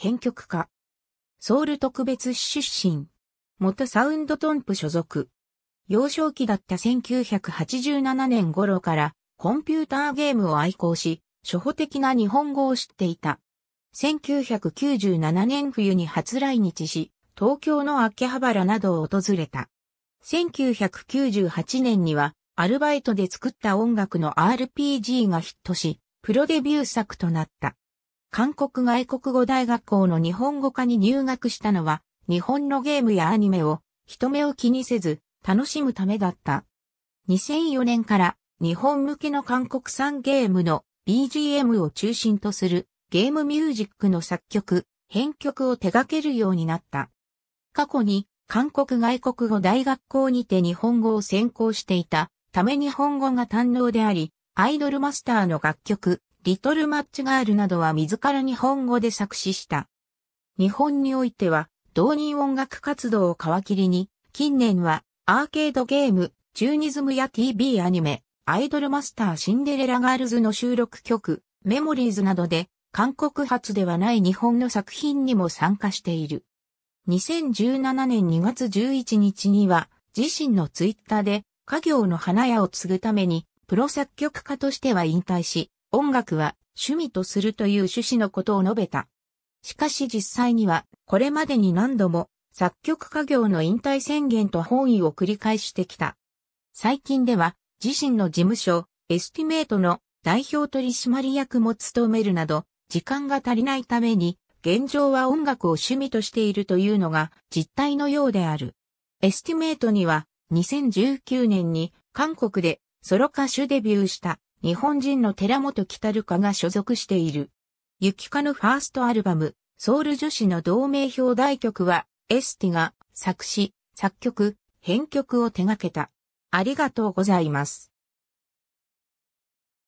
編曲家。ソウル特別市出身。元サウンドトンプ所属。幼少期だった1987年頃からコンピューターゲームを愛好し、初歩的な日本語を知っていた。1997年冬に初来日し、東京の秋葉原などを訪れた。1998年にはアルバイトで作った音楽の RPG がヒットし、プロデビュー作となった。韓国外国語大学校の日本語科に入学したのは、日本のゲームやアニメを人目を気にせず楽しむためだった。2004年から日本向けの韓国産ゲームの BGM を中心とするゲームミュージックの作曲、編曲を手掛けるようになった。過去に韓国外国語大学校にて日本語を専攻していたため日本語が堪能であり、アイドルマスターの楽曲、リトルマッチガールなどは自ら日本語で作詞した。日本においては、同人音楽活動を皮切りに、近年はアーケードゲーム、チューニズムや TV アニメ、アイドルマスターシンデレラガールズの収録曲、メモリーズなどで、韓国発ではない日本の作品にも参加している。2017年2月11日には、自身のツイッターで、家業の花屋を継ぐために、プロ作曲家としては引退し、音楽は趣味とするという趣旨のことを述べた。しかし実際には、これまでに何度も作曲家業の引退宣言と本意を繰り返してきた。最近では、自身の事務所、エスティメートの代表取締役も務めるなど、時間が足りないために、現状は音楽を趣味としているというのが実態のようである。エスティメートには2019年に韓国でソロ歌手デビューした日本人の寺本北るかが所属している。ゆきかのファーストアルバム、ソウル女子の同名表題曲は、エスティが作詞、作曲、編曲を手掛けた。ありがとうございます。